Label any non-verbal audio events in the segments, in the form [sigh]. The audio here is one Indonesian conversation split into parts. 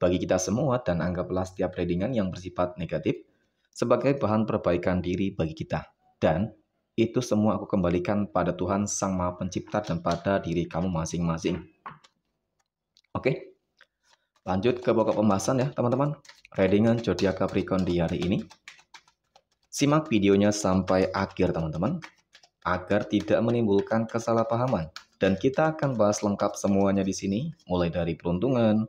bagi kita semua dan anggaplah setiap readingan yang bersifat negatif sebagai bahan perbaikan diri bagi kita. Dan itu semua aku kembalikan pada Tuhan Sang Maha Pencipta dan pada diri kamu masing-masing. Oke, lanjut ke pokok pembahasan ya teman-teman. Readingan zodiak Capricorn di hari ini. Simak videonya sampai akhir teman-teman, agar tidak menimbulkan kesalahpahaman. Dan kita akan bahas lengkap semuanya di sini, mulai dari peruntungan,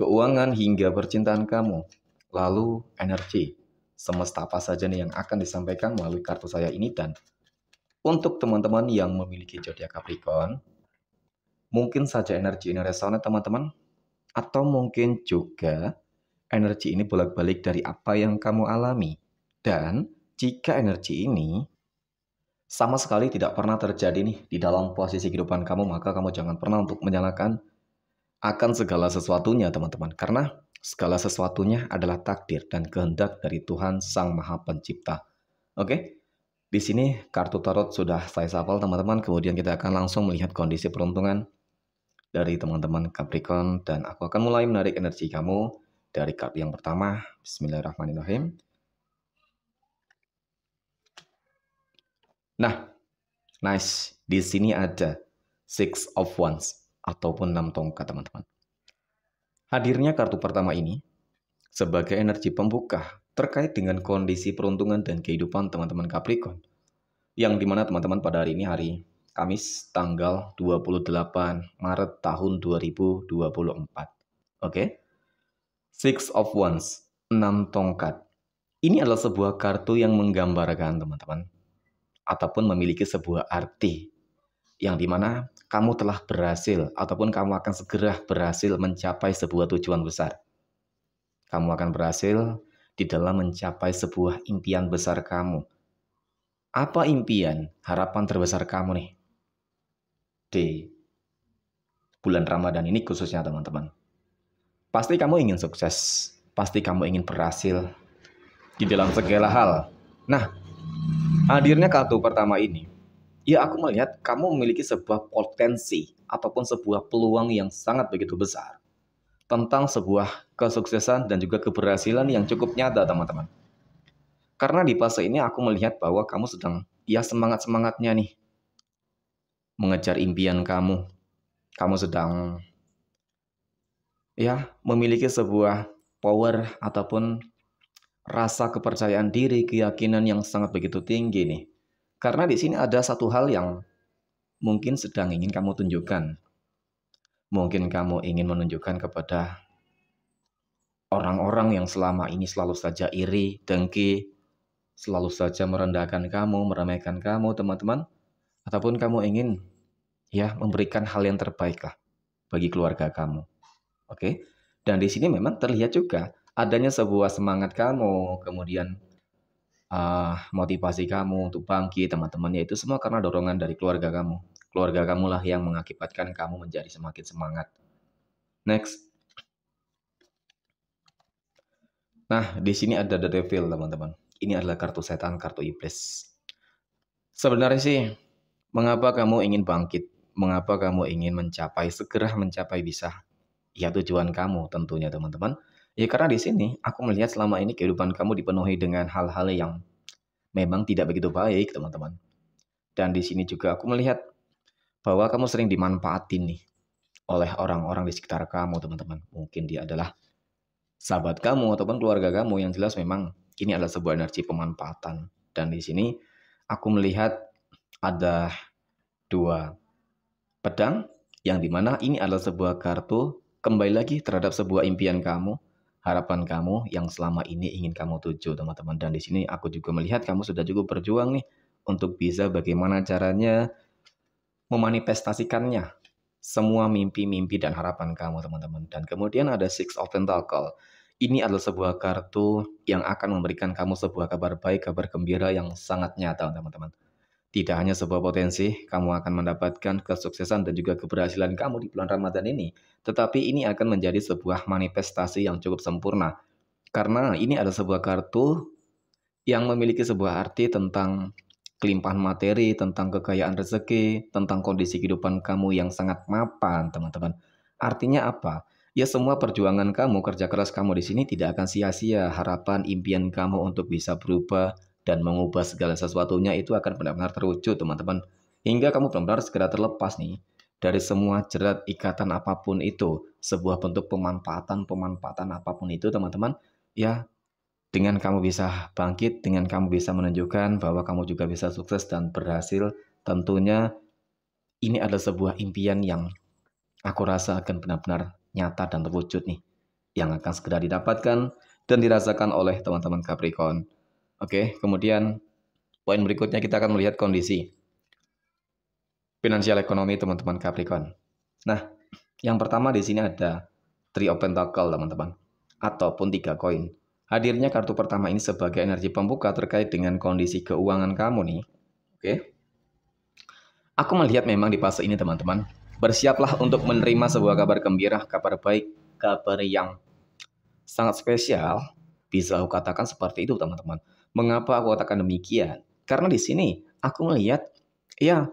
keuangan hingga percintaan kamu. Lalu energi, semesta apa saja nih yang akan disampaikan melalui kartu saya ini dan untuk teman-teman yang memiliki zodiak Capricorn, mungkin saja energi ini resonan teman-teman atau mungkin juga energi ini bolak-balik dari apa yang kamu alami. Dan jika energi ini sama sekali tidak pernah terjadi nih di dalam posisi kehidupan kamu, maka kamu jangan pernah untuk menyalahkan akan segala sesuatunya, teman-teman. Karena segala sesuatunya adalah takdir dan kehendak dari Tuhan Sang Maha Pencipta. Oke? Di sini kartu tarot sudah saya sapal teman-teman, kemudian kita akan langsung melihat kondisi peruntungan dari teman-teman Capricorn dan aku akan mulai menarik energi kamu dari kartu yang pertama, Bismillahirrahmanirrahim. Nah, nice. Di sini ada Six of Wands ataupun 6 tongkat teman-teman. Hadirnya kartu pertama ini sebagai energi pembuka terkait dengan kondisi peruntungan dan kehidupan teman-teman Capricorn. Yang dimana teman-teman pada hari ini hari Kamis tanggal 28 Maret tahun 2024. Oke? Okay? Six of Wands, 6 tongkat. Ini adalah sebuah kartu yang menggambarkan teman-teman. Ataupun memiliki sebuah arti. Yang dimana kamu telah berhasil ataupun kamu akan segera berhasil mencapai sebuah tujuan besar. Kamu akan berhasil di dalam mencapai sebuah impian besar kamu. Apa impian, harapan terbesar kamu nih? Di bulan Ramadan ini khususnya teman-teman. Pasti kamu ingin sukses, pasti kamu ingin berhasil di dalam segala hal. Nah, hadirnya kartu pertama ini ya aku melihat kamu memiliki sebuah potensi ataupun sebuah peluang yang sangat begitu besar tentang sebuah kesuksesan dan juga keberhasilan yang cukup nyata, teman-teman. Karena di fase ini aku melihat bahwa kamu sedang ya semangat-semangatnya nih mengejar impian kamu. Kamu sedang ya memiliki sebuah power ataupun rasa kepercayaan diri, keyakinan yang sangat begitu tinggi nih. Karena di sini ada satu hal yang mungkin sedang ingin kamu tunjukkan. Mungkin kamu ingin menunjukkan kepada orang-orang yang selama ini selalu saja iri, dengki, selalu saja merendahkan kamu, meremehkan kamu, teman-teman. Ataupun kamu ingin ya memberikan hal yang terbaik lah bagi keluarga kamu. Oke? Dan di sini memang terlihat juga adanya sebuah semangat kamu, kemudian uh, motivasi kamu untuk bangkit, teman-temannya itu semua karena dorongan dari keluarga kamu. Keluarga kamu lah yang mengakibatkan kamu menjadi semakin semangat. Next. Nah, di sini ada The Devil, teman-teman. Ini adalah kartu setan, kartu iblis. Sebenarnya sih, mengapa kamu ingin bangkit? Mengapa kamu ingin mencapai, segera mencapai bisa? Ya tujuan kamu tentunya, teman-teman. Ya karena di sini aku melihat selama ini kehidupan kamu dipenuhi dengan hal-hal yang memang tidak begitu baik, teman-teman. Dan di sini juga aku melihat bahwa kamu sering dimanfaatin nih oleh orang-orang di sekitar kamu, teman-teman. Mungkin dia adalah sahabat kamu ataupun keluarga kamu yang jelas memang ini adalah sebuah energi pemanfaatan. Dan di sini aku melihat ada dua pedang yang dimana ini adalah sebuah kartu kembali lagi terhadap sebuah impian kamu harapan kamu yang selama ini ingin kamu tuju, teman-teman. Dan di sini aku juga melihat kamu sudah cukup berjuang nih untuk bisa bagaimana caranya memanifestasikannya semua mimpi-mimpi dan harapan kamu, teman-teman. Dan kemudian ada Six of Pentacle. Ini adalah sebuah kartu yang akan memberikan kamu sebuah kabar baik, kabar gembira yang sangat nyata, teman-teman. Tidak hanya sebuah potensi, kamu akan mendapatkan kesuksesan dan juga keberhasilan kamu di bulan Ramadan ini, tetapi ini akan menjadi sebuah manifestasi yang cukup sempurna. Karena ini ada sebuah kartu yang memiliki sebuah arti tentang kelimpahan materi, tentang kekayaan rezeki, tentang kondisi kehidupan kamu yang sangat mapan, teman-teman. Artinya apa? Ya semua perjuangan kamu, kerja keras kamu di sini tidak akan sia-sia. Harapan, impian kamu untuk bisa berubah, dan mengubah segala sesuatunya itu akan benar-benar terwujud teman-teman hingga kamu benar-benar segera terlepas nih dari semua jerat ikatan apapun itu sebuah bentuk pemanfaatan pemanfaatan apapun itu teman-teman ya dengan kamu bisa bangkit dengan kamu bisa menunjukkan bahwa kamu juga bisa sukses dan berhasil tentunya ini adalah sebuah impian yang aku rasa akan benar-benar nyata dan terwujud nih yang akan segera didapatkan dan dirasakan oleh teman-teman Capricorn. Oke, kemudian poin berikutnya kita akan melihat kondisi finansial ekonomi teman-teman Capricorn. Nah, yang pertama di sini ada Three of Pentacle, teman-teman, ataupun tiga koin. Hadirnya kartu pertama ini sebagai energi pembuka terkait dengan kondisi keuangan kamu nih. Oke. Aku melihat memang di fase ini, teman-teman, bersiaplah untuk menerima sebuah kabar gembira, kabar baik, kabar yang sangat spesial, bisa aku katakan seperti itu, teman-teman. Mengapa aku katakan demikian? Karena di sini aku melihat, ya,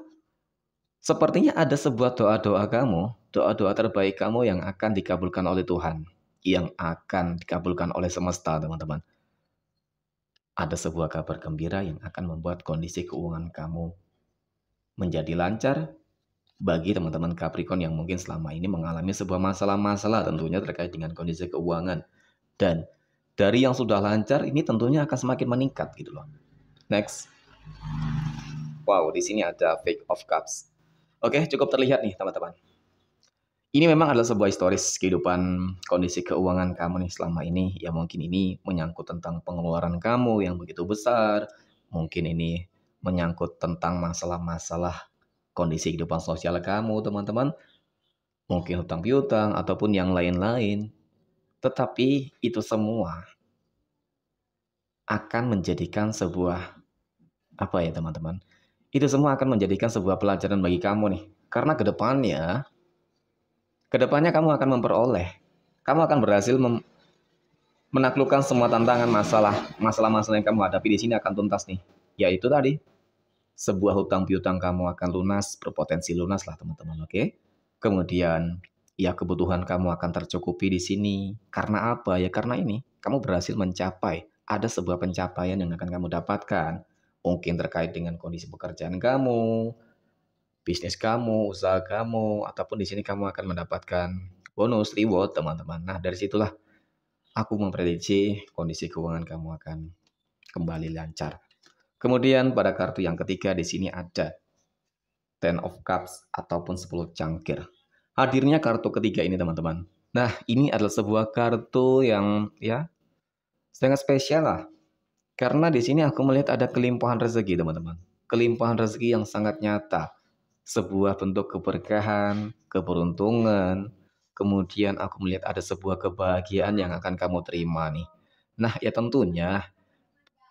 sepertinya ada sebuah doa-doa kamu, doa-doa terbaik kamu yang akan dikabulkan oleh Tuhan, yang akan dikabulkan oleh semesta, teman-teman. Ada sebuah kabar gembira yang akan membuat kondisi keuangan kamu menjadi lancar bagi teman-teman Capricorn yang mungkin selama ini mengalami sebuah masalah-masalah tentunya terkait dengan kondisi keuangan. Dan dari yang sudah lancar ini tentunya akan semakin meningkat gitu loh. Next. Wow, di sini ada fake of cups. Oke, cukup terlihat nih teman-teman. Ini memang adalah sebuah historis kehidupan kondisi keuangan kamu nih selama ini. Ya mungkin ini menyangkut tentang pengeluaran kamu yang begitu besar. Mungkin ini menyangkut tentang masalah-masalah kondisi kehidupan sosial kamu teman-teman. Mungkin hutang piutang ataupun yang lain-lain. Tetapi itu semua akan menjadikan sebuah apa ya teman-teman? Itu semua akan menjadikan sebuah pelajaran bagi kamu nih. Karena kedepannya, kedepannya kamu akan memperoleh, kamu akan berhasil mem menaklukkan semua tantangan masalah masalah-masalah yang kamu hadapi di sini akan tuntas nih. Yaitu tadi sebuah hutang piutang kamu akan lunas, berpotensi lunas lah teman-teman, oke? Okay? Kemudian ya kebutuhan kamu akan tercukupi di sini. Karena apa? Ya karena ini, kamu berhasil mencapai. Ada sebuah pencapaian yang akan kamu dapatkan. Mungkin terkait dengan kondisi pekerjaan kamu, bisnis kamu, usaha kamu, ataupun di sini kamu akan mendapatkan bonus, reward, teman-teman. Nah, dari situlah aku memprediksi kondisi keuangan kamu akan kembali lancar. Kemudian pada kartu yang ketiga di sini ada Ten of Cups ataupun 10 cangkir hadirnya kartu ketiga ini teman-teman. Nah, ini adalah sebuah kartu yang ya sangat spesial lah. Karena di sini aku melihat ada kelimpahan rezeki, teman-teman. Kelimpahan rezeki yang sangat nyata. Sebuah bentuk keberkahan, keberuntungan. Kemudian aku melihat ada sebuah kebahagiaan yang akan kamu terima nih. Nah, ya tentunya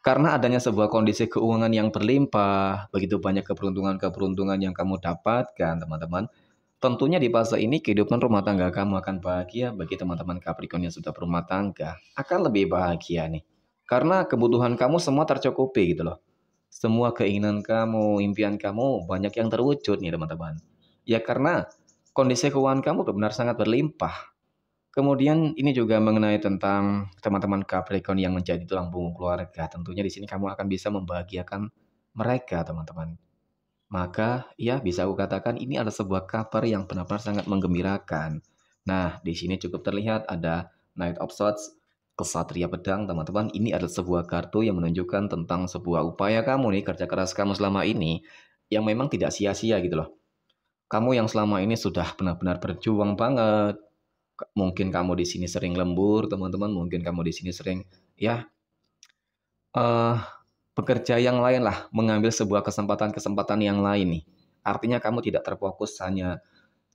karena adanya sebuah kondisi keuangan yang berlimpah, begitu banyak keberuntungan-keberuntungan yang kamu dapatkan, teman-teman. Tentunya di fase ini kehidupan rumah tangga kamu akan bahagia bagi teman-teman Capricorn yang sudah berumah tangga. Akan lebih bahagia nih. Karena kebutuhan kamu semua tercukupi gitu loh. Semua keinginan kamu, impian kamu banyak yang terwujud nih teman-teman. Ya karena kondisi keuangan kamu benar-benar sangat berlimpah. Kemudian ini juga mengenai tentang teman-teman Capricorn yang menjadi tulang punggung keluarga. Tentunya di sini kamu akan bisa membahagiakan mereka teman-teman maka ya bisa aku katakan ini adalah sebuah cover yang benar-benar sangat menggembirakan. Nah, di sini cukup terlihat ada Knight of Swords, Kesatria Pedang, teman-teman. Ini adalah sebuah kartu yang menunjukkan tentang sebuah upaya kamu nih, kerja keras kamu selama ini, yang memang tidak sia-sia gitu loh. Kamu yang selama ini sudah benar-benar berjuang banget. Mungkin kamu di sini sering lembur, teman-teman. Mungkin kamu di sini sering, ya, uh, pekerja yang lain lah mengambil sebuah kesempatan-kesempatan yang lain nih. Artinya kamu tidak terfokus hanya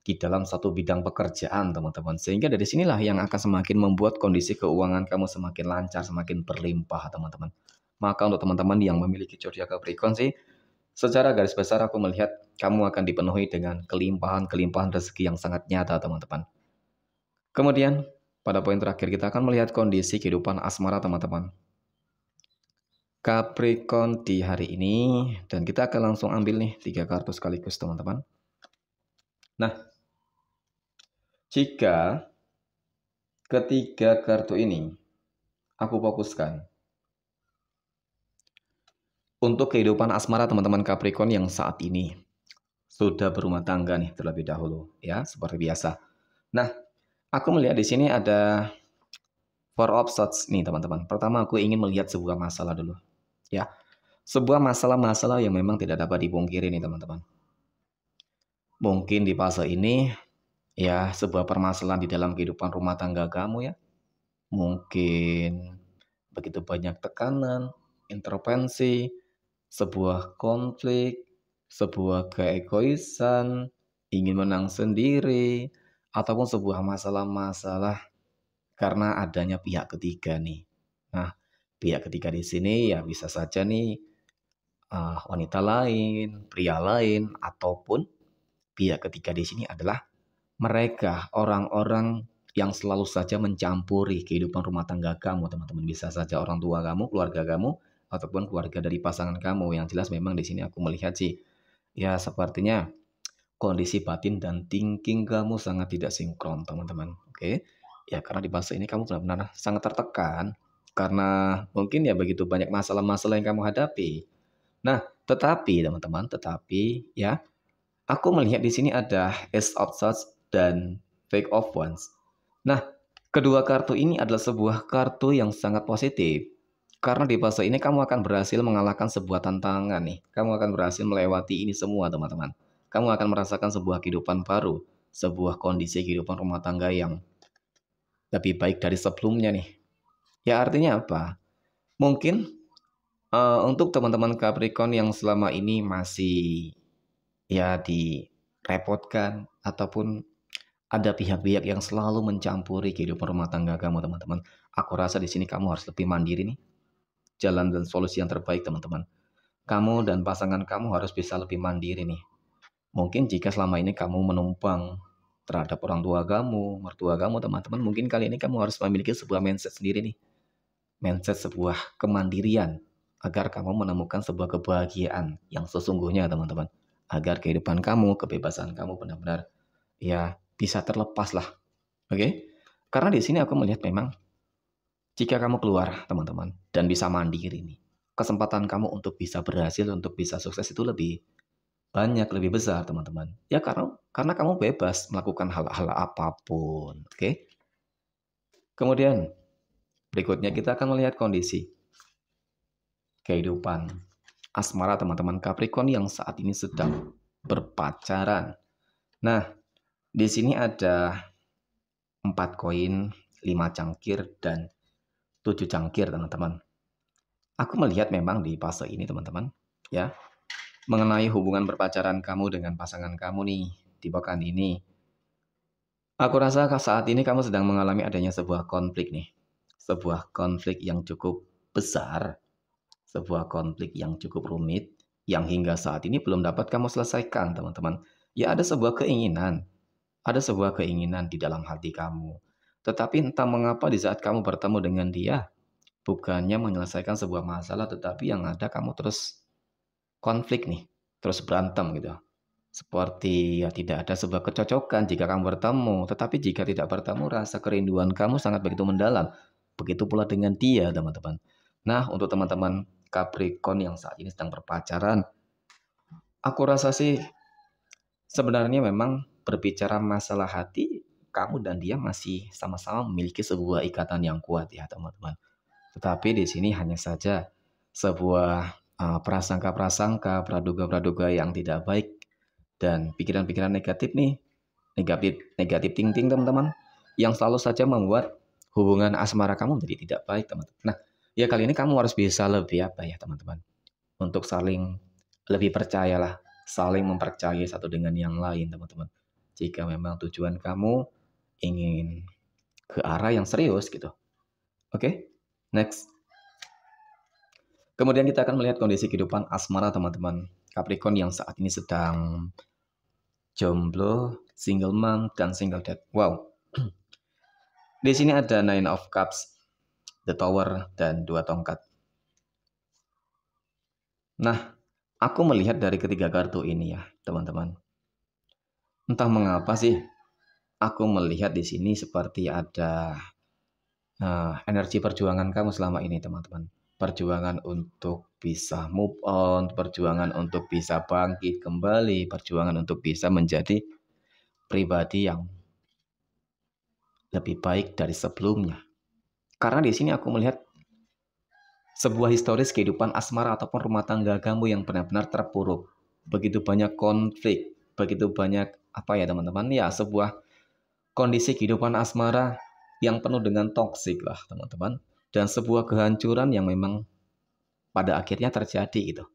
di dalam satu bidang pekerjaan, teman-teman. Sehingga dari sinilah yang akan semakin membuat kondisi keuangan kamu semakin lancar, semakin berlimpah, teman-teman. Maka untuk teman-teman yang memiliki Jodhia Capricorn sih, secara garis besar aku melihat kamu akan dipenuhi dengan kelimpahan-kelimpahan rezeki yang sangat nyata, teman-teman. Kemudian, pada poin terakhir kita akan melihat kondisi kehidupan asmara, teman-teman. Capricorn di hari ini dan kita akan langsung ambil nih tiga kartu sekaligus teman-teman. Nah, jika ketiga kartu ini aku fokuskan untuk kehidupan asmara teman-teman Capricorn yang saat ini sudah berumah tangga nih terlebih dahulu ya seperti biasa. Nah, aku melihat di sini ada four of swords nih teman-teman. Pertama aku ingin melihat sebuah masalah dulu. Ya, sebuah masalah-masalah yang memang tidak dapat dipungkiri nih teman-teman. Mungkin di fase ini ya sebuah permasalahan di dalam kehidupan rumah tangga kamu ya. Mungkin begitu banyak tekanan, intervensi, sebuah konflik, sebuah keegoisan, ingin menang sendiri, ataupun sebuah masalah-masalah karena adanya pihak ketiga nih. Nah, pihak ya, ketiga di sini ya bisa saja nih uh, wanita lain, pria lain ataupun pihak ya ketiga di sini adalah mereka orang-orang yang selalu saja mencampuri kehidupan rumah tangga kamu, teman-teman bisa saja orang tua kamu, keluarga kamu ataupun keluarga dari pasangan kamu. Yang jelas memang di sini aku melihat sih ya sepertinya kondisi batin dan thinking kamu sangat tidak sinkron, teman-teman. Oke. Ya karena di fase ini kamu benar-benar sangat tertekan, karena mungkin ya begitu banyak masalah-masalah yang kamu hadapi. Nah, tetapi teman-teman, tetapi ya, aku melihat di sini ada Ace of Swords dan Fake of Wands. Nah, kedua kartu ini adalah sebuah kartu yang sangat positif. Karena di fase ini kamu akan berhasil mengalahkan sebuah tantangan nih. Kamu akan berhasil melewati ini semua, teman-teman. Kamu akan merasakan sebuah kehidupan baru, sebuah kondisi kehidupan rumah tangga yang lebih baik dari sebelumnya nih. Ya artinya apa? Mungkin uh, untuk teman-teman Capricorn yang selama ini masih ya direpotkan ataupun ada pihak-pihak yang selalu mencampuri kehidupan rumah tangga kamu teman-teman. Aku rasa di sini kamu harus lebih mandiri nih. Jalan dan solusi yang terbaik teman-teman. Kamu dan pasangan kamu harus bisa lebih mandiri nih. Mungkin jika selama ini kamu menumpang terhadap orang tua kamu, mertua kamu teman-teman, mungkin kali ini kamu harus memiliki sebuah mindset sendiri nih mindset sebuah kemandirian agar kamu menemukan sebuah kebahagiaan yang sesungguhnya teman-teman agar kehidupan kamu kebebasan kamu benar-benar ya bisa terlepas lah oke okay? karena di sini aku melihat memang jika kamu keluar teman-teman dan bisa mandiri nih kesempatan kamu untuk bisa berhasil untuk bisa sukses itu lebih banyak lebih besar teman-teman ya karena karena kamu bebas melakukan hal-hal apapun oke okay? kemudian Berikutnya kita akan melihat kondisi kehidupan asmara teman-teman Capricorn yang saat ini sedang berpacaran. Nah, di sini ada 4 koin, 5 cangkir, dan 7 cangkir teman-teman. Aku melihat memang di fase ini teman-teman, ya, mengenai hubungan berpacaran kamu dengan pasangan kamu nih di pekan ini. Aku rasa saat ini kamu sedang mengalami adanya sebuah konflik nih sebuah konflik yang cukup besar, sebuah konflik yang cukup rumit, yang hingga saat ini belum dapat kamu selesaikan, teman-teman. Ya ada sebuah keinginan, ada sebuah keinginan di dalam hati kamu. Tetapi entah mengapa di saat kamu bertemu dengan dia, bukannya menyelesaikan sebuah masalah, tetapi yang ada kamu terus konflik nih, terus berantem gitu. Seperti ya tidak ada sebuah kecocokan jika kamu bertemu, tetapi jika tidak bertemu rasa kerinduan kamu sangat begitu mendalam Begitu pula dengan dia, teman-teman. Nah, untuk teman-teman Capricorn yang saat ini sedang berpacaran, aku rasa sih sebenarnya memang berbicara masalah hati, kamu dan dia masih sama-sama memiliki sebuah ikatan yang kuat ya, teman-teman. Tetapi di sini hanya saja sebuah uh, prasangka-prasangka, praduga-praduga yang tidak baik dan pikiran-pikiran negatif nih negatif negatif ting ting teman-teman yang selalu saja membuat hubungan asmara kamu menjadi tidak baik, teman-teman. Nah, ya kali ini kamu harus bisa lebih apa ya, teman-teman? Untuk saling lebih percayalah, saling mempercayai satu dengan yang lain, teman-teman. Jika memang tujuan kamu ingin ke arah yang serius gitu. Oke, okay? next. Kemudian kita akan melihat kondisi kehidupan asmara teman-teman. Capricorn yang saat ini sedang jomblo, single mom, dan single dad. Wow, [clears throat] Di sini ada Nine of Cups, The Tower, dan dua tongkat. Nah, aku melihat dari ketiga kartu ini ya, teman-teman. Entah mengapa sih, aku melihat di sini seperti ada uh, energi perjuangan kamu selama ini, teman-teman. Perjuangan untuk bisa move on, perjuangan untuk bisa bangkit kembali, perjuangan untuk bisa menjadi pribadi yang lebih baik dari sebelumnya. Karena di sini aku melihat sebuah historis kehidupan asmara ataupun rumah tangga kamu yang benar-benar terpuruk. Begitu banyak konflik, begitu banyak apa ya teman-teman? Ya, sebuah kondisi kehidupan asmara yang penuh dengan toksik lah teman-teman dan sebuah kehancuran yang memang pada akhirnya terjadi gitu.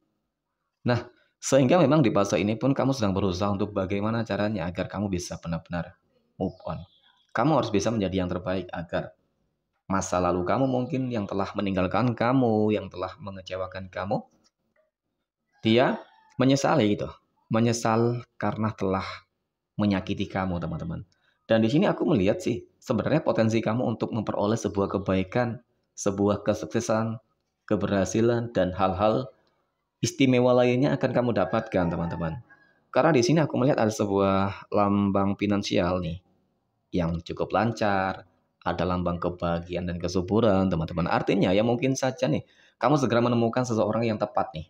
Nah, sehingga memang di fase ini pun kamu sedang berusaha untuk bagaimana caranya agar kamu bisa benar-benar move on. Kamu harus bisa menjadi yang terbaik agar masa lalu kamu mungkin yang telah meninggalkan kamu, yang telah mengecewakan kamu, dia menyesali itu, Menyesal karena telah menyakiti kamu, teman-teman. Dan di sini aku melihat sih, sebenarnya potensi kamu untuk memperoleh sebuah kebaikan, sebuah kesuksesan, keberhasilan, dan hal-hal istimewa lainnya akan kamu dapatkan, teman-teman. Karena di sini aku melihat ada sebuah lambang finansial nih yang cukup lancar, ada lambang kebahagiaan dan kesuburan, teman-teman. Artinya ya mungkin saja nih, kamu segera menemukan seseorang yang tepat nih,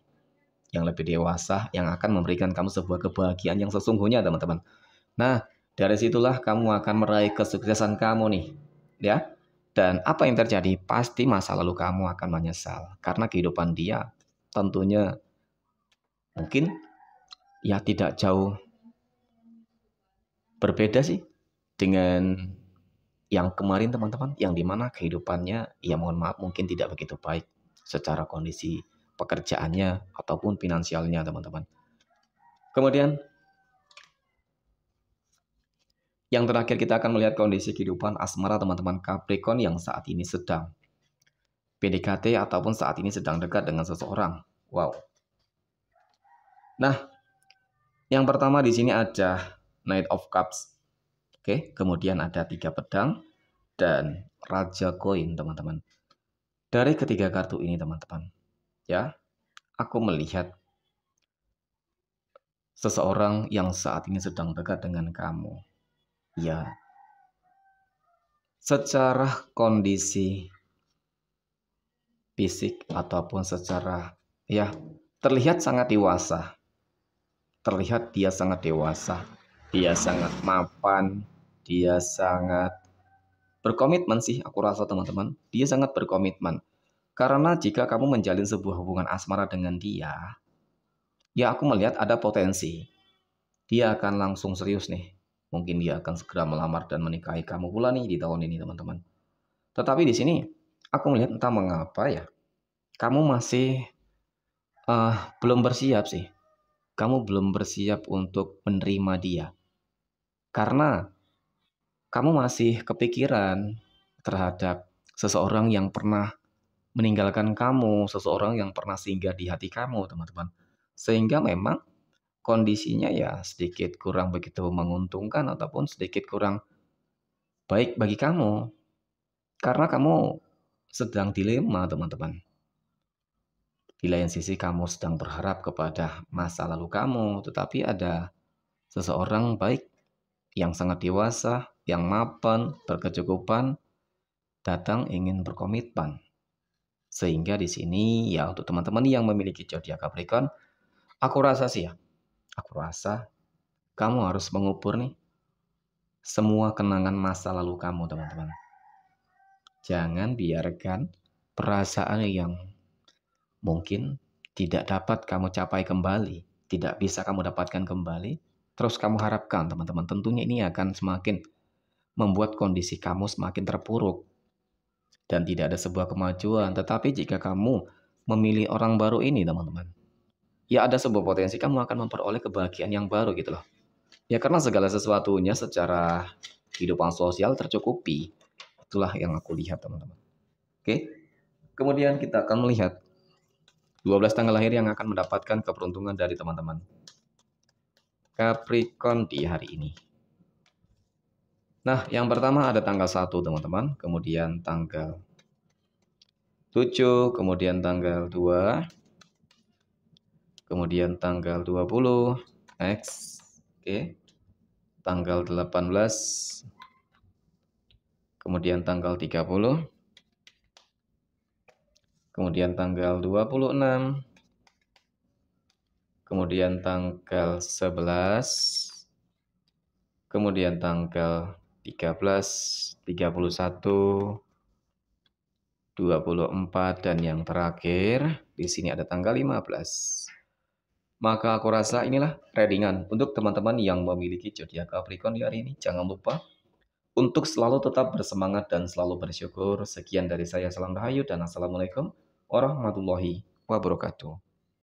yang lebih dewasa, yang akan memberikan kamu sebuah kebahagiaan yang sesungguhnya, teman-teman. Nah, dari situlah kamu akan meraih kesuksesan kamu nih, ya. Dan apa yang terjadi, pasti masa lalu kamu akan menyesal. Karena kehidupan dia tentunya mungkin ya tidak jauh berbeda sih dengan yang kemarin teman-teman yang dimana kehidupannya ya mohon maaf mungkin tidak begitu baik secara kondisi pekerjaannya ataupun finansialnya teman-teman. Kemudian yang terakhir kita akan melihat kondisi kehidupan asmara teman-teman Capricorn yang saat ini sedang PDKT ataupun saat ini sedang dekat dengan seseorang. Wow. Nah, yang pertama di sini ada Knight of Cups. Oke, kemudian ada tiga pedang dan raja koin, teman-teman. Dari ketiga kartu ini, teman-teman, ya, aku melihat seseorang yang saat ini sedang dekat dengan kamu. Ya, secara kondisi fisik ataupun secara ya terlihat sangat dewasa. Terlihat dia sangat dewasa, dia sangat mapan, dia sangat berkomitmen sih aku rasa teman-teman. Dia sangat berkomitmen. Karena jika kamu menjalin sebuah hubungan asmara dengan dia, ya aku melihat ada potensi. Dia akan langsung serius nih. Mungkin dia akan segera melamar dan menikahi kamu pula nih di tahun ini teman-teman. Tetapi di sini aku melihat entah mengapa ya, kamu masih uh, belum bersiap sih. Kamu belum bersiap untuk menerima dia. Karena kamu masih kepikiran terhadap seseorang yang pernah meninggalkan kamu, seseorang yang pernah singgah di hati kamu, teman-teman. Sehingga memang kondisinya ya sedikit kurang begitu menguntungkan ataupun sedikit kurang baik bagi kamu. Karena kamu sedang dilema, teman-teman. Di lain sisi kamu sedang berharap kepada masa lalu kamu, tetapi ada seseorang baik yang sangat dewasa yang mapan, berkecukupan, datang ingin berkomitmen. Sehingga di sini ya untuk teman-teman yang memiliki zodiak Capricorn, aku rasa sih ya, aku rasa kamu harus mengubur nih semua kenangan masa lalu kamu teman-teman. Jangan biarkan perasaan yang mungkin tidak dapat kamu capai kembali, tidak bisa kamu dapatkan kembali, terus kamu harapkan teman-teman. Tentunya ini akan semakin membuat kondisi kamu semakin terpuruk dan tidak ada sebuah kemajuan. Tetapi jika kamu memilih orang baru ini, teman-teman, ya ada sebuah potensi kamu akan memperoleh kebahagiaan yang baru gitu loh. Ya karena segala sesuatunya secara kehidupan sosial tercukupi. Itulah yang aku lihat, teman-teman. Oke. Kemudian kita akan melihat 12 tanggal lahir yang akan mendapatkan keberuntungan dari teman-teman. Capricorn di hari ini. Nah, yang pertama ada tanggal 1, teman-teman. Kemudian tanggal 7, kemudian tanggal 2, kemudian tanggal 20, X, oke. Tanggal 18, kemudian tanggal 30, kemudian tanggal 26, kemudian tanggal 11, kemudian tanggal 13, 31, 24 dan yang terakhir di sini ada tanggal 15. Maka aku rasa inilah readingan untuk teman-teman yang memiliki zodiak Capricorn di hari ini. Jangan lupa untuk selalu tetap bersemangat dan selalu bersyukur. Sekian dari saya, salam rahayu dan assalamualaikum warahmatullahi wabarakatuh.